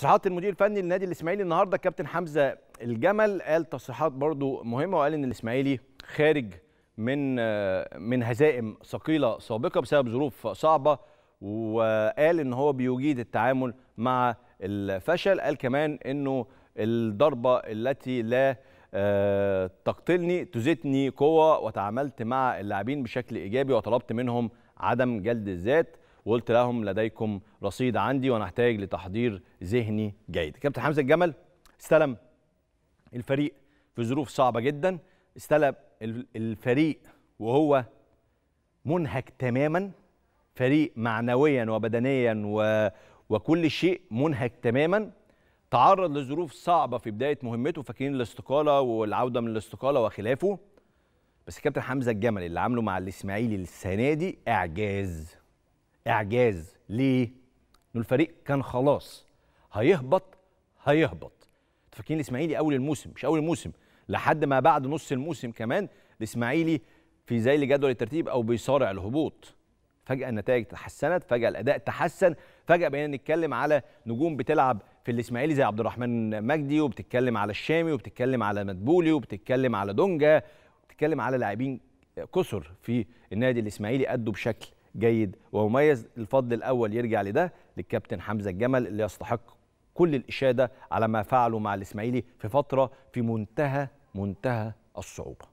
تصريحات المدير الفني للنادي الاسماعيلي النهارده كابتن حمزه الجمل قال تصريحات برضو مهمه وقال ان الاسماعيلي خارج من من هزائم ثقيله سابقه بسبب ظروف صعبه وقال ان هو بيجيد التعامل مع الفشل قال كمان انه الضربه التي لا آه، تقتلني تزيدني قوه وتعاملت مع اللاعبين بشكل ايجابي وطلبت منهم عدم جلد الذات وقلت لهم لديكم رصيد عندي وانا احتاج لتحضير ذهني جيد كابتن حمزه الجمل استلم الفريق في ظروف صعبه جدا استلم الفريق وهو منهك تماما فريق معنويا وبدنيا و... وكل شيء منهك تماما تعرض لظروف صعبه في بدايه مهمته فاكرين الاستقاله والعوده من الاستقاله وخلافه بس كابتن حمزه الجمل اللي عامله مع الاسماعيلي السنه دي اعجاز اعجاز ليه انه الفريق كان خلاص هيهبط هيهبط فاكرين الاسماعيلي اول الموسم مش اول الموسم لحد ما بعد نص الموسم كمان الاسماعيلي في زي جدول الترتيب او بيصارع الهبوط فجاه النتائج تحسنت فجاه الاداء تحسن فجاه بقينا نتكلم على نجوم بتلعب في الاسماعيلي زي عبد الرحمن مجدي وبتتكلم على الشامي وبتتكلم على مدبولي وبتتكلم على دونجا وبتتكلم على لاعبين كثر في النادي الاسماعيلي ادوا بشكل جيد ومميز الفضل الأول يرجع لده للكابتن حمزة الجمل اللي يستحق كل الإشادة على ما فعله مع الإسماعيلي في فترة في منتهى منتهى الصعوبة